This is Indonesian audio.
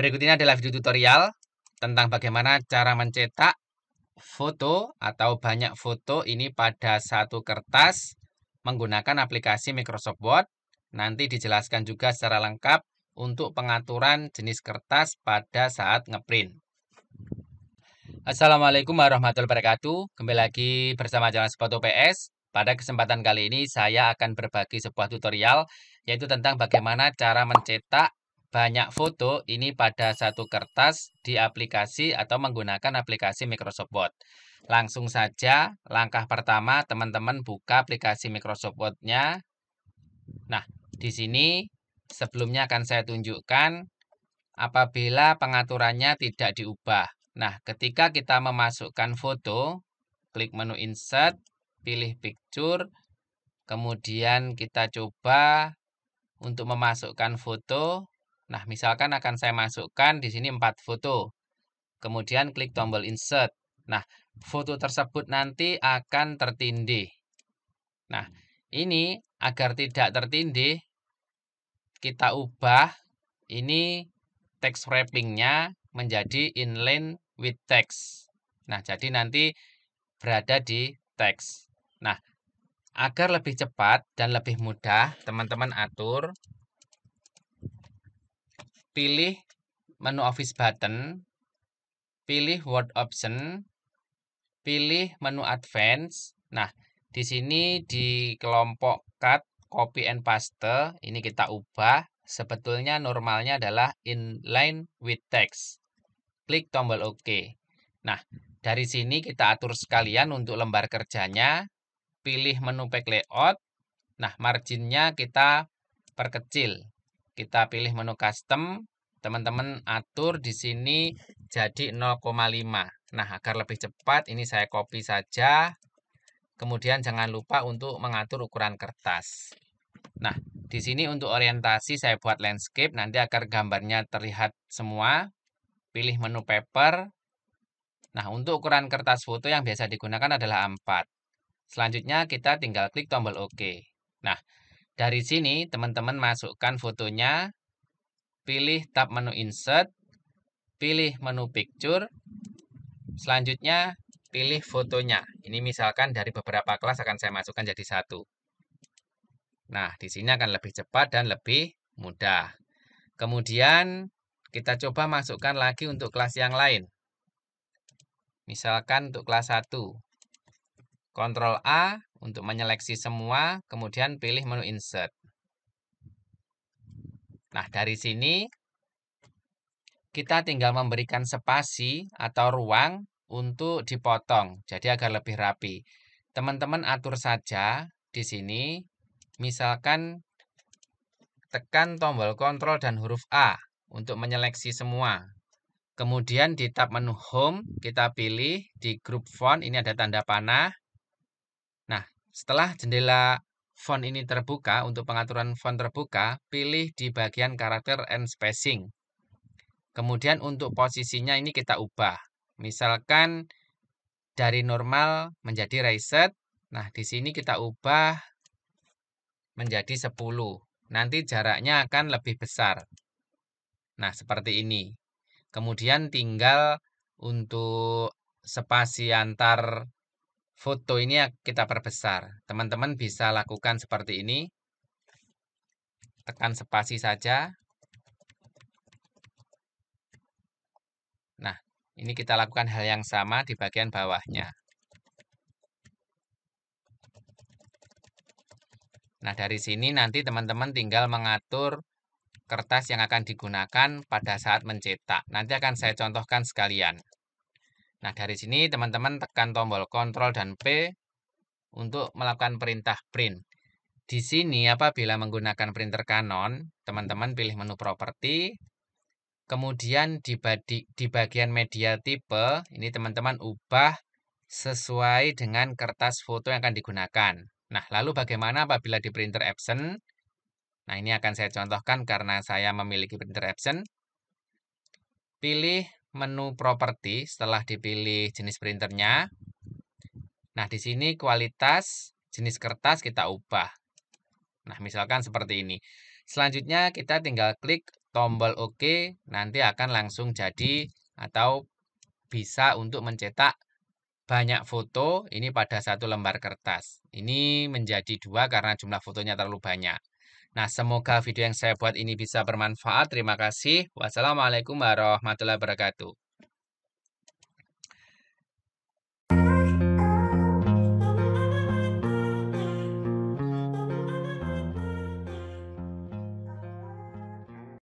Berikut ini adalah video tutorial tentang bagaimana cara mencetak foto atau banyak foto ini pada satu kertas menggunakan aplikasi Microsoft Word. Nanti dijelaskan juga secara lengkap untuk pengaturan jenis kertas pada saat ngeprint. Assalamualaikum warahmatullahi wabarakatuh. Kembali lagi bersama Jalan Sepatu PS. Pada kesempatan kali ini saya akan berbagi sebuah tutorial yaitu tentang bagaimana cara mencetak banyak foto ini pada satu kertas di aplikasi atau menggunakan aplikasi Microsoft Word. Langsung saja, langkah pertama teman-teman buka aplikasi Microsoft Word-nya. Nah, di sini sebelumnya akan saya tunjukkan apabila pengaturannya tidak diubah. Nah, ketika kita memasukkan foto, klik menu Insert, pilih Picture, kemudian kita coba untuk memasukkan foto Nah, misalkan akan saya masukkan di sini 4 foto. Kemudian klik hmm. tombol insert. Nah, foto tersebut nanti akan tertindih. Nah, hmm. ini agar tidak tertindih, kita ubah ini text wrappingnya menjadi inline with text. Nah, jadi nanti berada di teks Nah, agar lebih cepat dan lebih mudah, teman-teman atur pilih menu Office button, pilih Word option, pilih menu Advance. Nah, di sini di kelompok cut, copy and paste, ini kita ubah. Sebetulnya normalnya adalah inline with text. Klik tombol OK. Nah, dari sini kita atur sekalian untuk lembar kerjanya. Pilih menu pack layout. Nah, marginnya kita perkecil. Kita pilih menu custom, teman-teman atur di sini jadi 0,5. Nah, agar lebih cepat ini saya copy saja. Kemudian jangan lupa untuk mengatur ukuran kertas. Nah, di sini untuk orientasi saya buat landscape nanti agar gambarnya terlihat semua. Pilih menu paper. Nah, untuk ukuran kertas foto yang biasa digunakan adalah 4 Selanjutnya kita tinggal klik tombol OK. Nah, dari sini teman-teman masukkan fotonya pilih tab menu Insert, pilih menu Picture, selanjutnya pilih fotonya. Ini misalkan dari beberapa kelas akan saya masukkan jadi satu. Nah, di sini akan lebih cepat dan lebih mudah. Kemudian kita coba masukkan lagi untuk kelas yang lain. Misalkan untuk kelas 1. Ctrl A untuk menyeleksi semua, kemudian pilih menu Insert. Nah, dari sini kita tinggal memberikan spasi atau ruang untuk dipotong, jadi agar lebih rapi. Teman-teman atur saja di sini, misalkan tekan tombol kontrol dan huruf A untuk menyeleksi semua. Kemudian di tab menu Home, kita pilih di grup font, ini ada tanda panah. Nah, setelah jendela font ini terbuka, untuk pengaturan font terbuka, pilih di bagian karakter and spacing. Kemudian untuk posisinya ini kita ubah. Misalkan dari normal menjadi reset. Nah, di sini kita ubah menjadi 10. Nanti jaraknya akan lebih besar. Nah, seperti ini. Kemudian tinggal untuk spasi antar foto ini kita perbesar. Teman-teman bisa lakukan seperti ini. Tekan spasi saja. Nah, ini kita lakukan hal yang sama di bagian bawahnya. Nah, dari sini nanti teman-teman tinggal mengatur kertas yang akan digunakan pada saat mencetak. Nanti akan saya contohkan sekalian. Nah, dari sini teman-teman tekan tombol Ctrl dan P untuk melakukan perintah print. Di sini apabila menggunakan printer Canon, teman-teman pilih menu properti, kemudian di, badi, di bagian media tipe, ini teman-teman ubah sesuai dengan kertas foto yang akan digunakan. Nah, lalu bagaimana apabila di printer Epson? Nah, ini akan saya contohkan karena saya memiliki printer Epson. Pilih menu properti setelah dipilih jenis printernya. Nah, di sini kualitas jenis kertas kita ubah. Nah, misalkan seperti ini. Selanjutnya kita tinggal klik tombol OK, nanti akan langsung jadi atau bisa untuk mencetak banyak foto ini pada satu lembar kertas. Ini menjadi dua karena jumlah fotonya terlalu banyak. Nah, semoga video yang saya buat ini bisa bermanfaat. Terima kasih. Wassalamualaikum warahmatullahi wabarakatuh.